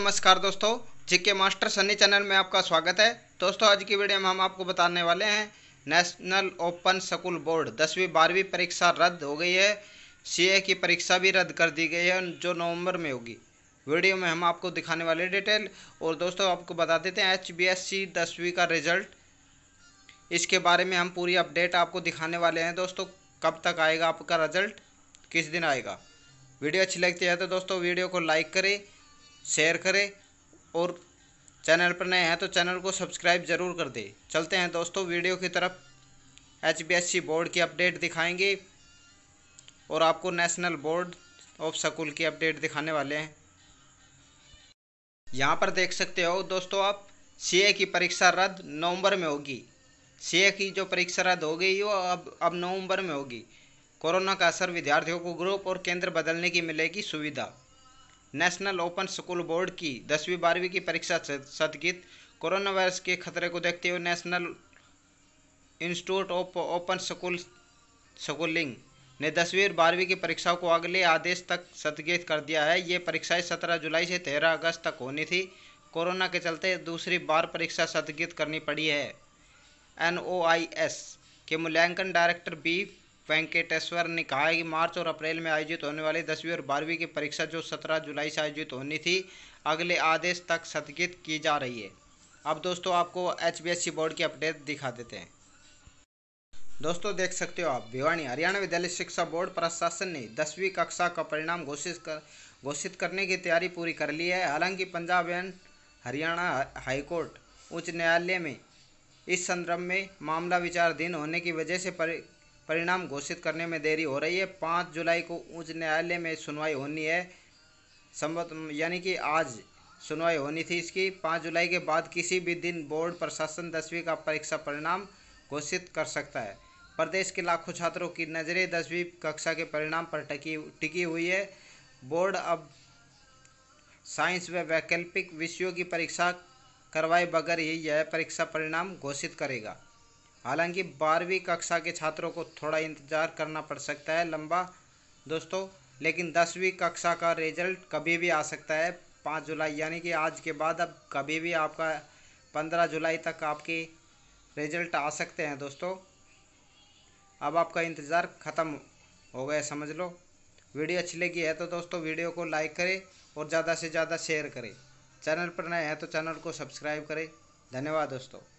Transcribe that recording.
नमस्कार दोस्तों GK master Sunny channel में आपका स्वागत है दोस्तों आज की वीडियो में हम आपको बताने वाले हैं नेशनल ओपन स्कूल बोर्ड दसवीं बारहवीं परीक्षा रद्द हो गई है सीए की परीक्षा भी रद्द कर दी गई है जो नवंबर में होगी वीडियो में हम आपको दिखाने वाले डिटेल और दोस्तों आपको बता देते हैं एच बी एस सी दसवीं का रिजल्ट इसके बारे में हम पूरी अपडेट आपको दिखाने वाले हैं दोस्तों कब तक आएगा आपका रिजल्ट किस दिन आएगा वीडियो अच्छी लगती है तो दोस्तों वीडियो को लाइक करें शेयर करें और चैनल पर नए हैं तो चैनल को सब्सक्राइब जरूर कर दें चलते हैं दोस्तों वीडियो की तरफ एच बोर्ड की अपडेट दिखाएंगे और आपको नेशनल बोर्ड ऑफ स्कूल की अपडेट दिखाने वाले हैं यहाँ पर देख सकते हो दोस्तों आप सीए की परीक्षा रद्द नवंबर में होगी सीए की जो परीक्षा रद्द हो गई वो अब अब नवंबर में होगी कोरोना का असर विद्यार्थियों को ग्रुप और केंद्र बदलने की मिलेगी सुविधा नेशनल ओपन स्कूल बोर्ड की दसवीं बारहवीं की परीक्षा सदगित कोरोना वायरस के खतरे को देखते हुए national institute of open school schooling ने दसवीं और बारहवीं की परीक्षाओं को अगले आदेश तक स्थगित कर दिया है ये परीक्षाएं सत्रह जुलाई से तेरह अगस्त तक होनी थी कोरोना के चलते दूसरी बार परीक्षा स्थगित करनी पड़ी है एन के मूल्यांकन डायरेक्टर बी वेंकटेश्वर ने कहा कि मार्च और अप्रैल में आयोजित होने वाली दसवीं और बारहवीं की परीक्षा जो 17 जुलाई से आयोजित होनी थी अगले आदेश तक स्थगित की जा रही है अब दोस्तों आपको एच बोर्ड की अपडेट दिखा देते हैं दोस्तों देख सकते हो आप भिवानी हरियाणा विद्यालय शिक्षा बोर्ड प्रशासन ने दसवीं कक्षा का परिणाम घोषित कर घोषित करने की तैयारी पूरी कर ली है हालांकि पंजाब एंड हरियाणा हाईकोर्ट उच्च न्यायालय में इस संदर्भ में मामला विचाराधीन होने की वजह से परिणाम घोषित करने में देरी हो रही है पाँच जुलाई को उच्च न्यायालय में सुनवाई होनी है संभव यानी कि आज सुनवाई होनी थी इसकी पाँच जुलाई के बाद किसी भी दिन बोर्ड प्रशासन दसवीं का परीक्षा परिणाम घोषित कर सकता है प्रदेश के लाखों छात्रों की नज़रें दसवीं कक्षा के परिणाम पर टकी टिकी हुई है बोर्ड अब साइंस व वैकल्पिक विषयों की परीक्षा करवाए बगैर ही यह परीक्षा परिणाम घोषित करेगा हालांकि बारहवीं कक्षा के छात्रों को थोड़ा इंतज़ार करना पड़ सकता है लंबा दोस्तों लेकिन दसवीं कक्षा का रिजल्ट कभी भी आ सकता है पाँच जुलाई यानी कि आज के बाद अब कभी भी आपका पंद्रह जुलाई तक आपके रिजल्ट आ सकते हैं दोस्तों अब आपका इंतज़ार ख़त्म हो गया समझ लो वीडियो अच्छी लगी है तो दोस्तों वीडियो को लाइक करें और ज़्यादा से ज़्यादा शेयर करें चैनल पर नए हैं तो चैनल को सब्सक्राइब करें धन्यवाद दोस्तों